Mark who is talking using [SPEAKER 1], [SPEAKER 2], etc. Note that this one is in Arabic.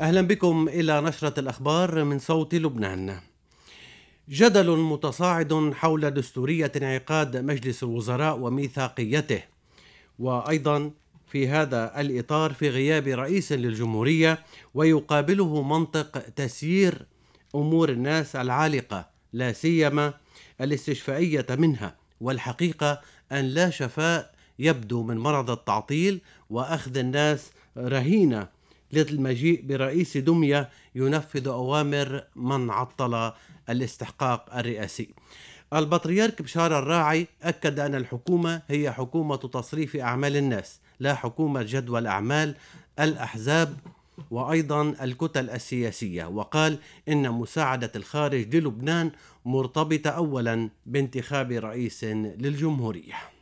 [SPEAKER 1] أهلا بكم إلى نشرة الأخبار من صوت لبنان جدل متصاعد حول دستورية انعقاد مجلس الوزراء وميثاقيته وأيضا في هذا الإطار في غياب رئيس للجمهورية ويقابله منطق تسيير أمور الناس العالقة لا سيما الاستشفائية منها والحقيقة أن لا شفاء يبدو من مرض التعطيل وأخذ الناس رهينة للمجيء برئيس دمية ينفذ أوامر من عطل الاستحقاق الرئاسي البطريرك بشار الراعي أكد أن الحكومة هي حكومة تصريف أعمال الناس لا حكومة جدول أعمال الأحزاب وأيضا الكتل السياسية وقال إن مساعدة الخارج للبنان مرتبطة أولا بانتخاب رئيس للجمهورية